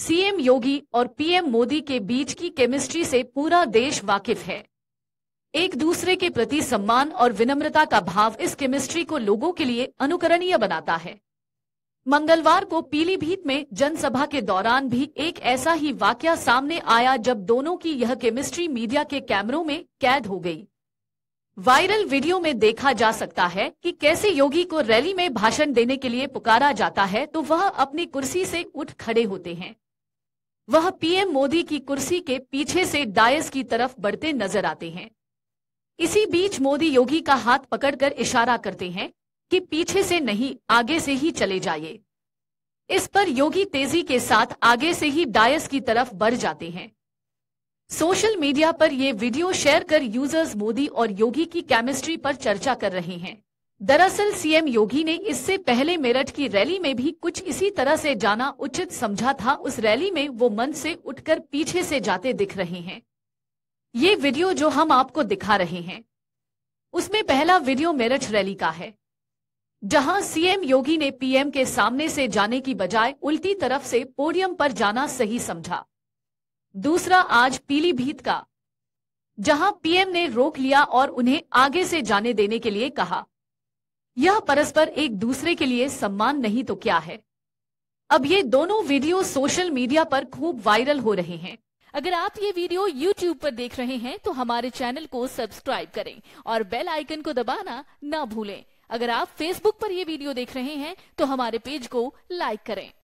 CM योगी और PM Modi के बीच की केमिस्ट्री से पूरा देश वाकिफ है एक दूसरे के प्रति सम्मान और विनम्रता का भाव इस केमिस्ट्री को लोगों के लिए अनुकरणीय बनाता है मंगलवार को पीलीभीत में जनसभा के दौरान भी एक ऐसा ही वाक्य सामने आया जब दोनों की यह केमिस्ट्री मीडिया के कैमरों में कैद हो गई वायरल वीडियो में देखा जा सकता है कि कैसे योगी को रैली में भाषण देने के लिए पुकारा जाता है तो वह अपनी कुर्सी से उठ खड़े होते हैं वह पीएम मोदी की कुर्सी के पीछे से डायस की तरफ बढ़ते नजर आते हैं इसी बीच मोदी योगी का हाथ पकड़कर इशारा करते हैं कि पीछे से नहीं आगे से ही चले जाइए इस पर योगी तेजी के साथ आगे से ही डायस की तरफ बढ़ जाते हैं सोशल मीडिया पर ये वीडियो शेयर कर यूजर्स मोदी और योगी की केमिस्ट्री पर चर्चा कर रहे हैं दरअसल सीएम योगी ने इससे पहले मेरठ की रैली में भी कुछ इसी तरह से जाना उचित समझा था उस रैली में वो मन से उठकर पीछे से जाते दिख रहे हैं ये वीडियो जो हम आपको दिखा रहे हैं उसमें पहला वीडियो मेरठ रैली का है जहां सीएम योगी ने पीएम के सामने से जाने की बजाय उल्टी तरफ से पोडियम पर जाना सही समझा दूसरा आज पीलीभीत का जहां पीएम ने रोक लिया और उन्हें आगे से जाने देने के लिए कहा यह परस्पर एक दूसरे के लिए सम्मान नहीं तो क्या है अब ये दोनों वीडियो सोशल मीडिया पर खूब वायरल हो रहे हैं अगर आप ये वीडियो YouTube पर देख रहे हैं तो हमारे चैनल को सब्सक्राइब करें और बेल आइकन को दबाना ना भूलें अगर आप Facebook पर ये वीडियो देख रहे हैं तो हमारे पेज को लाइक करें